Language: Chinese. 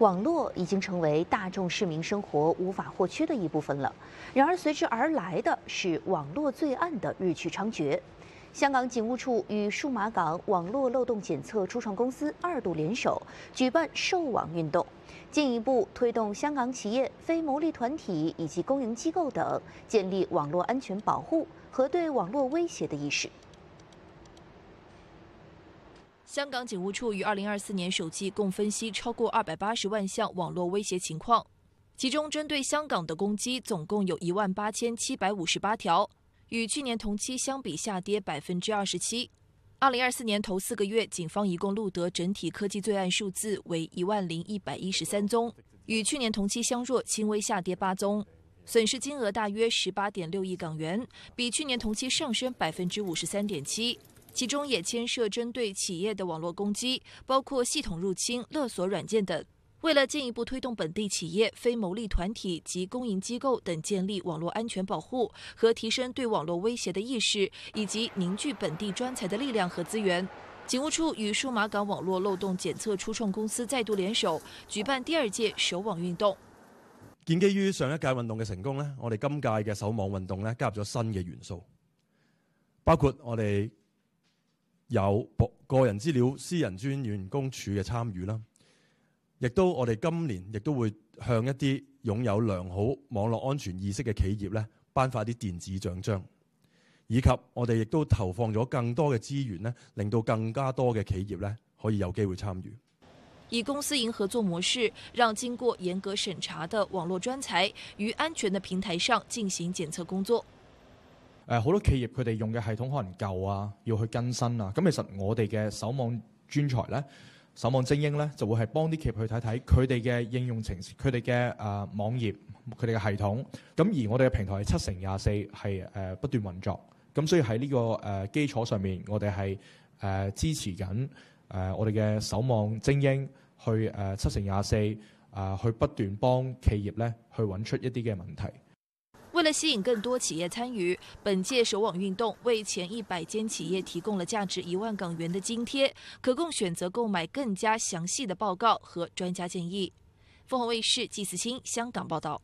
网络已经成为大众市民生活无法或缺的一部分了，然而随之而来的是网络罪案的日趋猖獗。香港警务处与数码港网络漏洞检测初创公司二度联手，举办“受网”运动，进一步推动香港企业、非牟利团体以及公营机构等建立网络安全保护和对网络威胁的意识。香港警务处于二零二四年首季共分析超过二百八十万项网络威胁情况，其中针对香港的攻击总共有一万八千七百五十八条，与去年同期相比下跌百分之二十七。二零二四年头四个月，警方一共录得整体科技罪案数字为一万零一百一十三宗，与去年同期相若，轻微下跌八宗，损失金额大约十八点六亿港元，比去年同期上升百分之五十三点七。其中也牵涉针对企业的网络攻击，包括系统入侵、勒索软件等。为了进一步推动本地企业、非牟利团体及公营机构等建立网络安全保护和提升对网络威胁的意识，以及凝聚本地专才的力量和资源，警务处与数码港网络漏洞检测初创公司再度联手，举办第二届守网运动。建基于上一届运动嘅成功呢我哋今届嘅守网运动呢加入咗新嘅元素，包括我哋。有個人資料私人專員公署嘅參與啦，亦都我哋今年亦都會向一啲擁有良好網絡安全意識嘅企業咧，頒發啲電子獎章，以及我哋亦都投放咗更多嘅資源咧，令到更加多嘅企業咧可以有機會參與。以公司營合作模式，讓經過嚴格審查的網絡專才於安全的平台上進行檢測工作。誒好多企業佢哋用嘅系統可能舊啊，要去更新啊。咁其實我哋嘅守望專才咧、守望精英咧，就會係幫啲企業去睇睇佢哋嘅應用程、佢哋嘅誒網頁、佢哋嘅系統。咁而我哋嘅平台係七成廿四係誒不斷運作。咁所以喺呢個誒基礎上面，我哋係誒支持緊誒我哋嘅守望精英去誒七成廿四啊去不斷幫企業咧去揾出一啲嘅問題。为了吸引更多企业参与本届首网运动，为前一百间企业提供了价值一万港元的津贴，可供选择购买更加详细的报告和专家建议。凤凰卫视季思清香港报道。